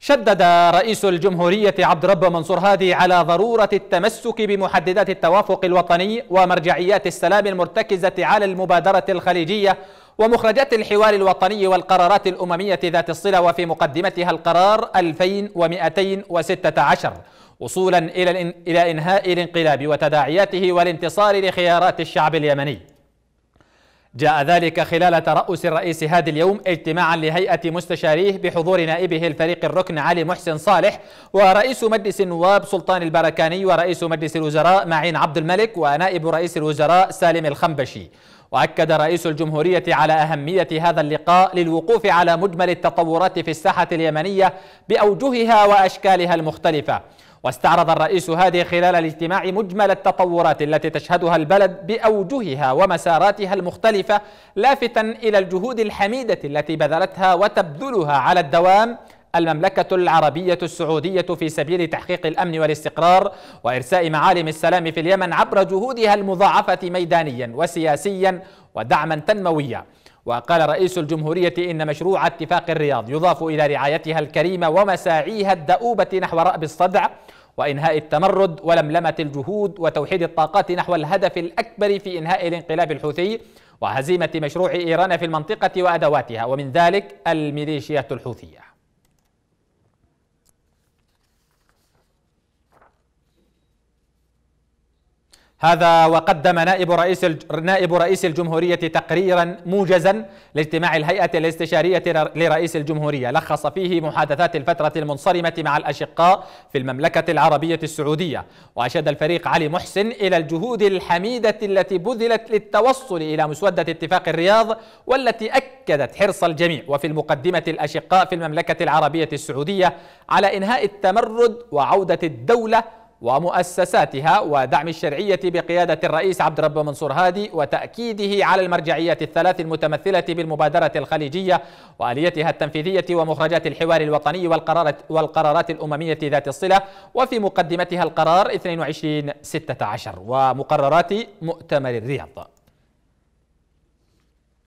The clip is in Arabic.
شدد رئيس الجمهورية عبد رب منصور هادي على ضرورة التمسك بمحددات التوافق الوطني ومرجعيات السلام المرتكزة على المبادرة الخليجية ومخرجات الحوار الوطني والقرارات الأممية ذات الصلة وفي مقدمتها القرار 2216 وصولا إلى إنهاء الانقلاب وتداعياته والانتصار لخيارات الشعب اليمني جاء ذلك خلال ترأس الرئيس هادي اليوم اجتماعا لهيئة مستشاريه بحضور نائبه الفريق الركن علي محسن صالح ورئيس مجلس النواب سلطان البركاني ورئيس مجلس الوزراء معين عبد الملك ونائب رئيس الوزراء سالم الخنبشي وأكد رئيس الجمهورية على أهمية هذا اللقاء للوقوف على مجمل التطورات في الساحة اليمنية بأوجهها وأشكالها المختلفة واستعرض الرئيس هادي خلال الاجتماع مجمل التطورات التي تشهدها البلد بأوجهها ومساراتها المختلفة لافتا إلى الجهود الحميدة التي بذلتها وتبذلها على الدوام المملكة العربية السعودية في سبيل تحقيق الأمن والاستقرار وإرساء معالم السلام في اليمن عبر جهودها المضاعفة ميدانيا وسياسيا ودعما تنمويا وقال رئيس الجمهورية إن مشروع اتفاق الرياض يضاف إلى رعايتها الكريمة ومساعيها الدؤوبة نحو رأب الصدع وإنهاء التمرد ولملمة الجهود وتوحيد الطاقات نحو الهدف الأكبر في إنهاء الانقلاب الحوثي وهزيمة مشروع إيران في المنطقة وأدواتها ومن ذلك الميليشيات الحوثية هذا وقدم نائب رئيس نائب رئيس الجمهورية تقريرا موجزا لاجتماع الهيئة الاستشارية لرئيس الجمهورية لخص فيه محادثات الفترة المنصرمة مع الأشقاء في المملكة العربية السعودية وأشاد الفريق علي محسن إلى الجهود الحميدة التي بذلت للتوصل إلى مسودة اتفاق الرياض والتي أكدت حرص الجميع وفي المقدمة الأشقاء في المملكة العربية السعودية على إنهاء التمرد وعودة الدولة ومؤسساتها ودعم الشرعية بقيادة الرئيس عبد الرب منصور هادي وتأكيده على المرجعيات الثلاث المتمثلة بالمبادرة الخليجية وآليتها التنفيذية ومخرجات الحوار الوطني والقرارات, والقرارات الأممية ذات الصلة وفي مقدمتها القرار 2216 ومقررات مؤتمر الرياض